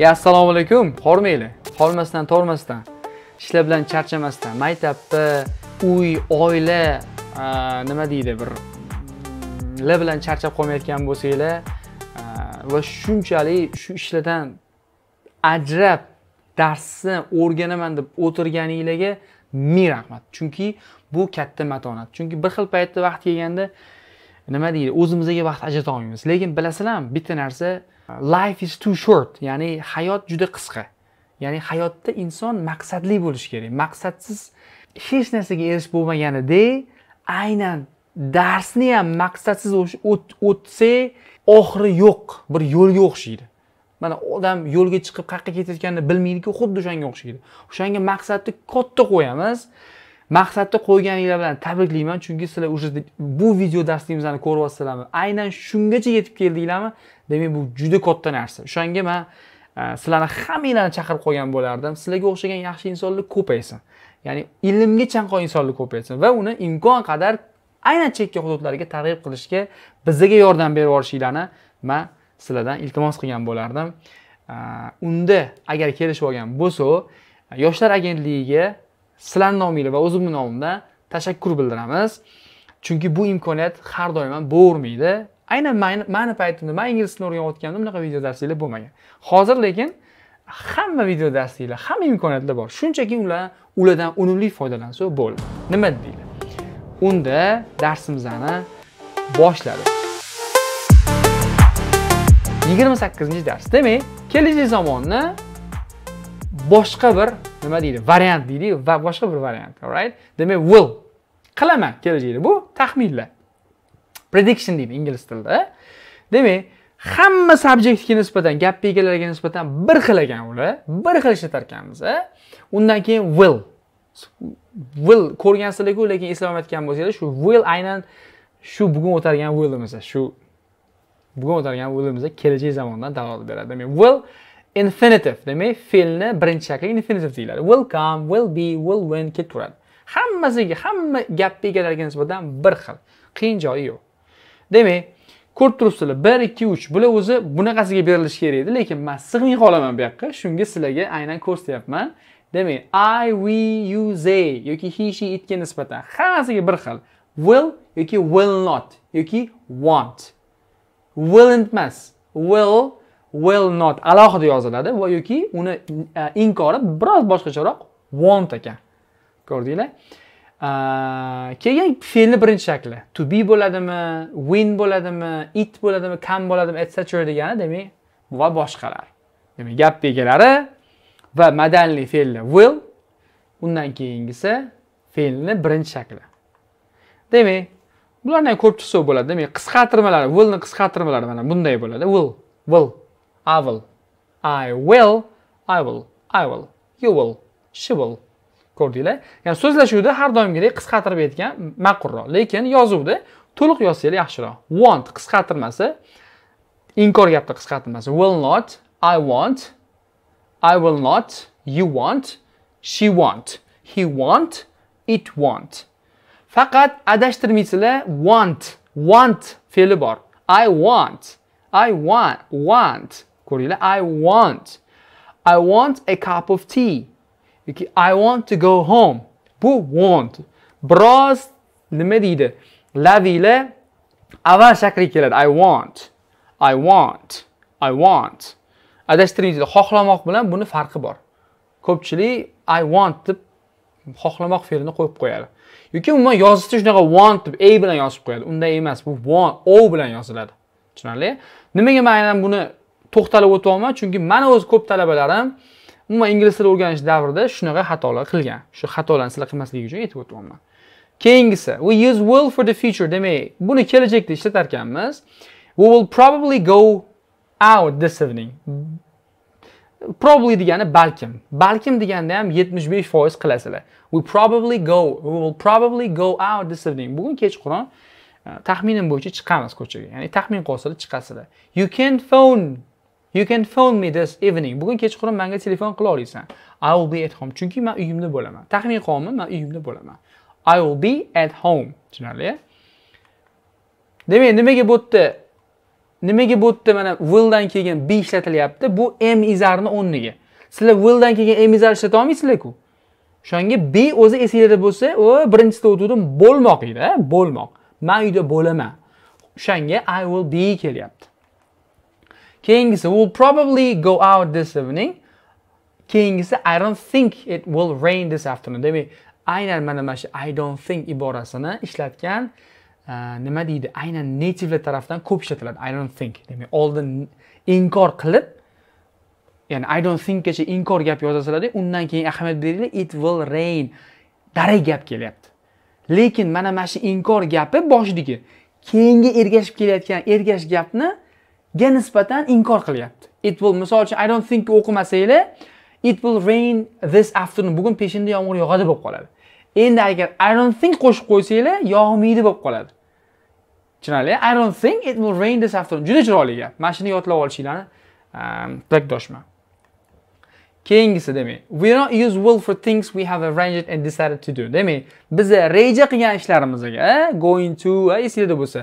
Ya assalomu alaykum hormanglar hormasdan tormasdan ishlar bilan charchamasdan maktabda uy oila nima deydi bir mm, la bilan charchab qolmayotgan bo'lsanglar va shunchalik shu ishlardan ajrab darsni o'rganaman deb o'tirganinglarga ming rahmat chunki bu katta matonat chunki bir xil paytda vaqt kelganda nima deydi o'zimizga vaqt ajrata olmaymiz lekin bilasizlarmi bitta narsa life is too short ya'ni hayot juda qisqa ya'ni hayotda inson maqsadli bo'lishi kerak maqsadsiz hech narsaga erishib bo'lmaganidek aynan darsni ham maqsadsiz o'tsa oxiri yo'q bir yo'lga o'xshaydi mana odam yo'lga chiqib qayerga ketayotganini bilmaydiku xuddi o'shanga o'xshaydi o'shanga maqsadni katta qo'yamiz maqsadni qo'yganinglar bilan tabriklayman chunki sizlar уже bu video darsligimizni ko'ryapsizlarmi aynan shungacha yetib keldinglarmi demak bu juda katta narsa o'shanga man e, sizlarni hammanglarni chaqirib qolgan bo'lardim sizlarga o'xshagan yaxshi insonlar ko'paysin ya'ni ilmga chanqoq insonlar ko'paysin va uni imkon qadar aynan chekka hududlarga targ'ib qilishga bizaga yordam berib yuborishinglarni man sizlardan iltimos qilgan bo'lardim e, unda agar kelishib olgan bo'lsa e, yoshlar agentligiga sizlarni nomingizda va o'zimni nomimdan tashakkur bildiramiz chunki bu imkoniyat har doim ham bo'lmaydi aynan mani paytimda man ingliz tilini o'rganayotganimda bunaqa video darsliklar bo'lmagan hozir lekin hamma video darsliklar hamma imkoniyatlar bor shunchaki ular ulardan unumli foydalansa bo'ldi nima deydi unda darsimizni boshladik yigirma sakkizinchi dars demak kelajak zamonni boshqa bir nima deydi variant deydi va boshqa bir variant right demak will qilaman kelajakda bu taxminlar prediction deydi ingliz tilida demak hamma subjektga nisbatan gap egalariga nisbatan bir xil ekan ular bir xil ishlatar ekanmiz undan keyin will will ko'rgansizlarku lekin eslamayotgan bo'lsanglar shu will aynan shu bugun o'targan willimiz shu bugun o'targan willimiz kelajak zamondan dalolat beradi demak will infinitive demak fe'lni birinchi shakli infinitive deyiladi will come will be will win kelib turadi hammasiga hamma gapni egalariga nisbatan bir xil qiyin joyi yo'q demak ko'rib turibsizlar bir ikki uch bular o'zi bunaqasiga berilishi kerak edi lekin man sig'may qolaman bu yoqqa shunga sizlarga aynan ko'rsatyapman demak i we you they yoki he she itga nisbatan hammasiga bir xil will yoki will not yoki want will will will not alohida yoziladi va yoki uni e, inkori biroz boshqacharoq want ekan ko'rdinglar e, keyin fe'lni birinchi shakli to be bo'ladimi win bo'ladimi it bo'ladimi kam bo'ladimi etc degani demak va boshqalar demak gap egalari va madanli fe'li will undan keyingisi fe'lni birinchi shakli demak bularni ham ko'pchisi bo'ladi demak qisqartirmalari willni qisqartirmalari mana bunday bo'ladi will will I will, I will, I will, I will, you will, she will. Ko'rdinglar? Ya'ni so'zlashuvda har doimgidek qisqartirib aytgan ma'qulroq, lekin yozuvda to'liq yozsanglar yaxshiroq. Want qisqartirmasi, inkor gapni qisqartirmasi. Will not, I want, I will not, you want, she want, he want, it want. Faqat adashtirmaysizlar, want, want fe'li bor. I want, I want, want. ko'ringlar i want i want a cup of tea yoki i want to go home bu want biroz nima deydi laviyla avval shakli keladi i want i want i want adashtirmaydi xohlamoq bilan buni farqi bor ko'pchilik i want deb xohlamoq fe'lini qo'yib qo'yadi yoki umuman yozishda shunaqa want deb a bilan yozib qo'yadi unday emas bu want o bilan yoziladi tushunarli nimaga man aynan buni to'xtalib o'tyapman chunki mana o'zi ko'p talabalarim umuman ingliz tili o'rganish davrida shunaqa xatolar qilgan shu xatolarni sizlar qilmasligi uchun aytib o'tyapman keyingisi we use will for the future demak buni kelajakda ishlatar ekanmiz we will probably go out this evening probably degani balkim balkim deganda ham yetmish besh foiz qilasizlar we probably go we will probably go out this evening bugun kechqurun e, taxminim bo'yicha chiqamiz ko'chaga ya'ni taxmin qilsanglar chiqasizlar you can phone you can phone me this evening bugun kechqurun menga telefon qila olasan i will be at home chunki man uyimda bo'laman taxmin qonun man uyimda bo'laman i will be at home tushunarli demak nimaga bu yerda nimaga bu yerda mana willdan keyin be ishlatilyapti bu m izarni o'rniga sizlar willdan keyin m izar ishlata olmaysizlarku o'shanga be o'zi esinglarda bo'lsa o birinchi o'tuvdim bo'lmoq deydi bo'lmoq man uyda bo'laman o'shanga i will be kelyapti keyingisi will probably go out this evening keyingisi i don't think it will rain this afternoon demak aynan mana mana shu i don't think iborasini ishlatgan e, nima deydi aynan nativlar tarafdan ko'p ishlatiladi i don't think demak oldin inkor qilib ya'ni i don't thinkgacha inkor gap yozasizlarda undan keyin ahamiyat beringlar it will rain darak gap kelyapti lekin mana mana shu inkor gapi boshidagi keyinga ergashib kelayotgan ergash gapni ga nisbatan inkor qilyapti it will misol uchun i don't think o'qimasanglar it will rain this afternoon bugun peshinda yomg'ir yog'adi bo'lib qoladi endi agar i don't think qo'shib qo'ysanglar yog'maydi bo'lib qoladi tushunarli i don't think it will rain this afternoon juda chiroyli gap mana shuni yodlab olishinglarni ehm, tilakdoshman keyingisi demak we don't use will for things we have arranged and decided to do demak biza reja qilgan ishlarimizga eh, going to eh, esinglarda bo'lsa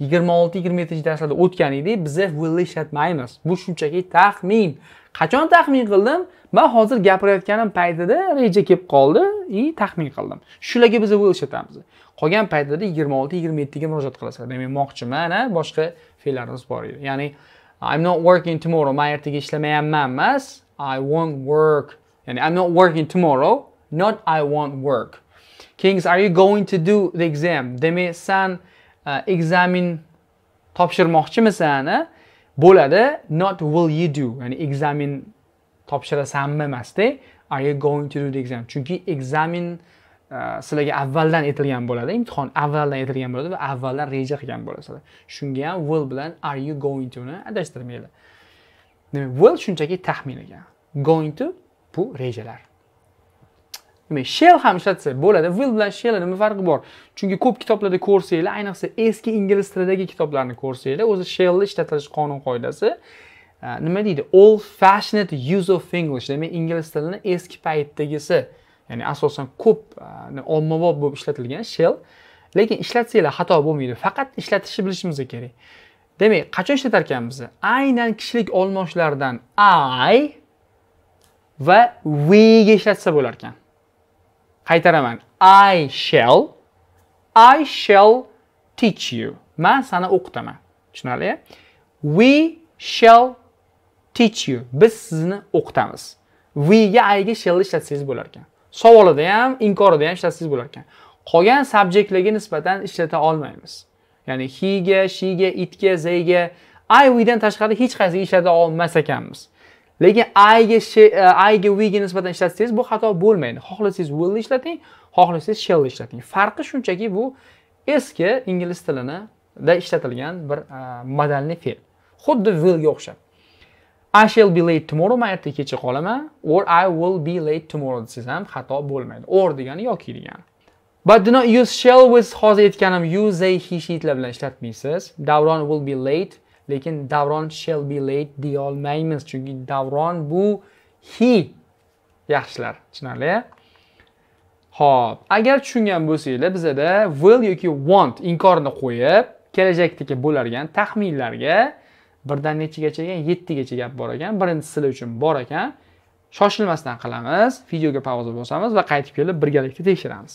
yigirma olti yigirma yettinchi darslarda edik biza willni ishlatmaymiz bu shunchaki taxmin qachon taxmin qildim man hozir gapirayotganim paytida reja kelib qoldi и taxmin qildim shularga biza will ishlatamiz qolgan paytlarda yigirma olti yigirma yettiga murojaat qilasizlar nima demoqchiman boshqa fe'llarimiz bor edi ya'ni i'm not working tomorrow man ertaga ishlamayapman emas i won't work ya'ni i'm not working tomorrow not i won't work keyingisi are you going to do the exam demak san ekzamin topshirmoqchimisan bo'ladi not will you do ya'ni ekzamin topshirasanmi emasda are you going to do the exam chunki ekzamin e, sizlarga avvaldan aytilgan bo'ladi imtihon avvaldan aytilgan bo'ladi va avvaldan reja qilgan bo'lasizlar shunga ham will bilan are you going to ni adashtirmanglar demak will shunchaki taxmin ekan going to bu rejalar nima shell ham ishlatsa bo'ladi will bilan shellni nima farqi bor chunki ko'p kitoblarda ko'rsanglar ayniqsa eski ingliz tilidagi kitoblarni ko'rsanglar o'zi shellni ishlatilish qonun qoidasi e, nima deydi old fashioned use of english demak ingliz tilini eski paytdagisi ya'ni asosan ko'p e, ommabop bo'lib ishlatilgan shell lekin ishlatsanglar xato bo'lmaydi faqat ishlatishni bilishimiz kerak demak qachon ishlatar ekanmiz aynan kishilik olmoshlardan i va we ga ishlatsa bo'lar ekan qaytaraman i shall i shall teach you man seni o'qitaman tushunarli we shall teach you biz sizni o'qitamiz we ga i ga ishlatsangiz bo'lar ekan savolida ham inkorida ham ishlatsangiz bo'lar ekan qolgan subjektlarga nisbatan ishlata olmaymiz ya'ni hega shega itga zayga ga i we dan tashqari hech qaysiga ishlata olmas ekanmiz lekin ayga e, ayga wiga nisbatan ishlatsangiz bu xato bo'lmaydi xohlasangiz will ishlating xohlasangiz shall ishlating farqi shunchaki bu eski ingliz tilinida ishlatilgan bir e, modalniy fe'l xuddi willga o'xshab I shall be late tomorrow man ertaga kecha qolaman or I will be late tomorrow desangiz ham xato bo'lmaydi or degani yoki degani But do not use shall with hozir aytganim use they he she bilan ishlatmaysiz. Davron will be late lekin davron shall be late deyolmaymiz chunki davron bu he yaxshilar tushunarli ho'p agar tushungan bo'lsanglar bizada will yoki want inkorni qo'yib kelajakdagi bo'largan taxminlarga birdan nechagacha ekan yettigacha gap bor ekan birinchisi sizlar uchun bor ekan shoshilmasdan qilamiz videoga pauza bosamiz va qaytib kelib birgalikda tekshiramiz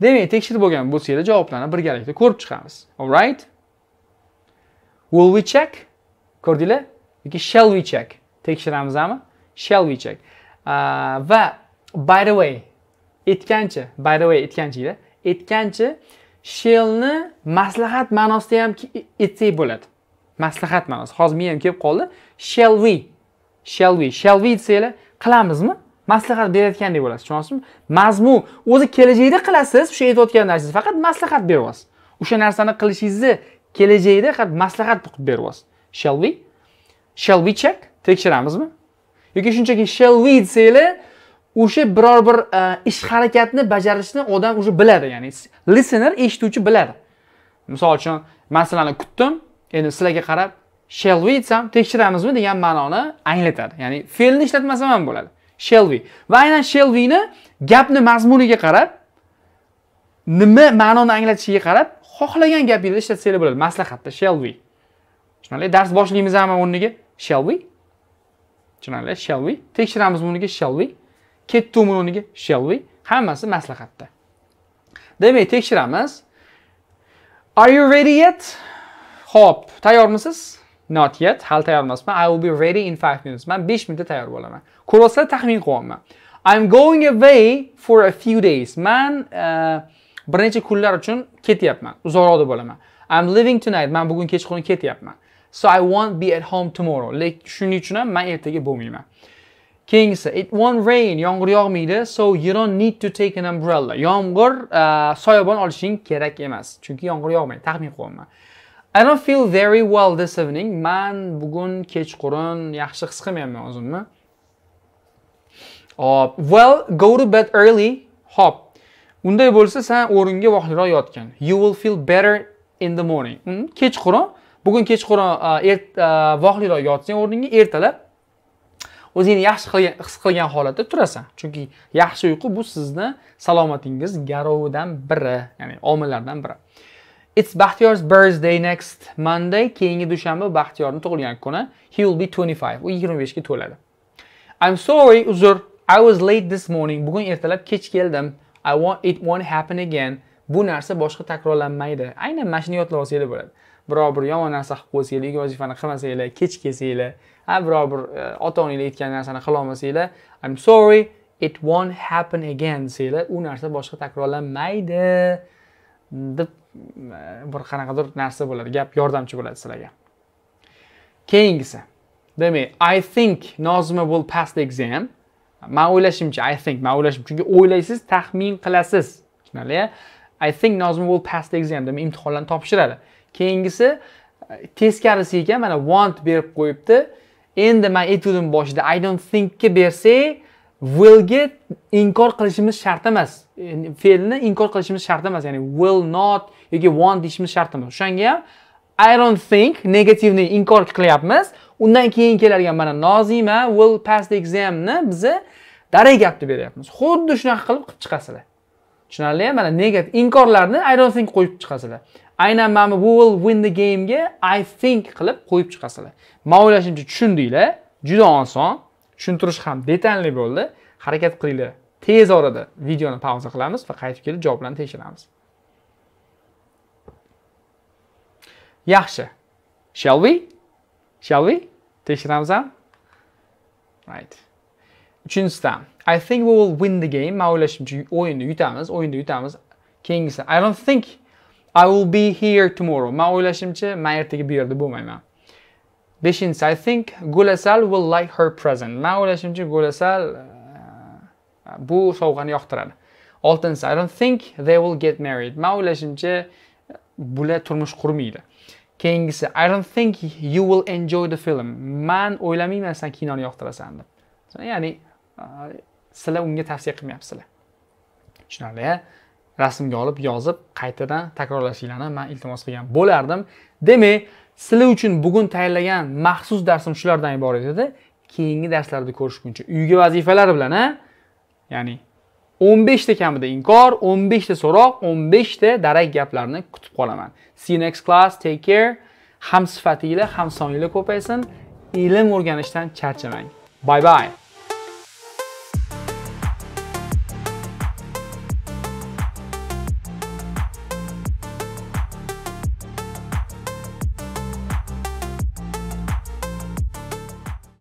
demak tekshirib bo'lgan bo'lsanglar javoblarni birgalikda ko'rib chiqamiz alright will we check ko'rdinglar yoki shall we check tekshiramizmi shall we check uh, va by the way aytgancha by the way aytganchida aytgancha shellni maslahat ma'nosida ham aytsak bo'ladi maslahat ma'nosi hozir ham kelib qoldi shall we shall we shall we desanglar qilamizmi maslahat berayotgandek bo'lasiz tushunyapsizmi mazmun o'zi kelajakda qilasiz o'sha aytayotgan narsangizni faqat maslahat beryapsiz o'sha narsani qilishingizni faqat maslahat qilib beryapsiz shall we shall we check tekshiramizmi yoki shunchaki shall we desanglar o'sha biror bir e, ish harakatni bajarishni odam уже biladi ya'ni listener eshituvchi biladi misol uchun man sizlarni kutdim endi sizlarga qarab shall we desam tekshiramizmi degan ma'noni anglatadi ya'ni fe'lni ishlatmasam ham bo'ladi shelvey va aynan shelveyni gapni mazmuniga qarab nima ma'noni anglatishiga qarab xohlagan gapingizda ishlatsanglar bo'ladi maslahatda shelvey tushunarli dars boshlaymiz hamma o'rniga shelvey tushunarli shelvey tekshiramiz buniga shelvey ketdimi o'rniga shelvey hammasi maslahatda demak tekshiramiz are you ready yet ho'p tayyormisiz not yet hali tayyor emasman i will be ready in 5 minutes man 5 minutda tayyor bo'laman ko'rasizlar taxmin qilyapman i'm going away for a few days man uh, bir necha kunlar uchun ketyapman uzoqroqda bo'laman i'm living tonight man bugun kechqurun ketyapman so i won't be at home tomorrow lekin shuning uchun ham man ertaga bo'lmayman keyingisi it won't rain yomg'ir yog'maydi so you don't need to take an umbrella yomg'ir uh, soyabon olishing kerak emas chunki yomg'ir yog'maydi taxmin qilyapman I don't feel very well this evening. Man bugun kechqurun yaxshi his qilmayapman o'zimni. Hop. Well, go to bed early. Hop. Unday bo'lsa, sen o'ringa vaqtliroq yotgin. You will feel better in the morning. Hmm? Kechqurun, bugun kechqurun uh, uh, vaqtliroq yotsang o'rningga ertalab o'zingni yaxshi his qilgan holatda turasan. Chunki yaxshi uyqu bu sizni salomatingiz garovidan biri, ya'ni omillardan biri. It's Baxtiyor's birthday next Monday. Keyingi dushanba Baxtiyorning tug'ilgan kuni. He will be 25. U 25 ga to'ladi. I'm sorry, uzr. I was late this morning. Bugun ertalab kech keldim. I want it won't happen again. Bu narsa boshqa takrorlanmaydi. Aynan mana shuni yodlab olsanglar bo'ladi. Biror bir yomon narsa qilib qo'ysanglar, ega vazifani qilmasanglar, kech kelsanglar, ha biror bir e, ota-onanglar aytgan narsani qila olmasanglar, I'm sorry, it won't happen again Sizlar u narsa boshqa takrorlanmaydi deb bir qanaqadir narsa bo'ladi gap yordamchi bo'ladi sizlarga keyingisi demak i think nozima will pass the exam man o'ylashimcha i think man o'ylashim chunki o'ylaysiz taxmin qilasiz tushunarli i think nozima will pass the exam demak imtihonlarni topshiradi keyingisi teskarisi ekan mana want berib qo'yibdi endi man etyudim boshida i don't thinkka bersak willga inkor qilishimiz shart emas fe'lni inkor qilishimiz shart emas ya'ni will not yoki want deyishimiz shart emas o'shanga ham i don't think negativni inkor qilyapmiz undan keyin keladigan mana nozima will pass the examni bizni daraga gapni beryapmiz xuddi shunaqa qilib qilib chiqasizlar tushunarlia mana negativ inkorlarni i don't think qo'yib chiqasizlar aynan mana bu will win the gamega i think qilib qo'yib chiqasizlar man o'ylashimcha tushundinglar juda oson tushuntirish ham detalli bo'ldi harakat qilinglar tez orada videoni pauza qilamiz va qaytib kelib javoblarni tekshiramiz yaxshi shall we shall we tekshiramiz ham right uchinchisidan i think we will win the game man o'ylashimcha o'yinni yutamiz o'yinda yutamiz keyingisi i don't think i will be here tomorrow man o'ylashimcha man ertaga bu yerda bo'lmayman beshinchisi i think gulasal will like her present man o'ylashimcha gulasal uh, bu sovg'ani yoqtiradi oltinchisi i don't think they will get married man o'ylashimcha bular turmush qurmaydi keyingisi i don't think you will enjoy the film man o'ylamayman san kinoni yoqtirasan deb ya'ni uh, sizlar unga tavsiya qilmayapsizlar tushunarli rasmga olib yozib qaytadan takrorlashinglarni man iltimos qilgan bo'lardim demak sizlar uchun bugun tayyorlagan maxsus darsim shulardan iborat edi keyingi darslarda ko'rishguncha uyga vazifalar bilan a ya'ni 15 ta kamida inkor 15 ta so'roq 15 ta darak gaplarni kutib qolaman see you next class take care ham sifatinglar ham soninglar ko'paysin ilm o'rganishdan charchamang bye bye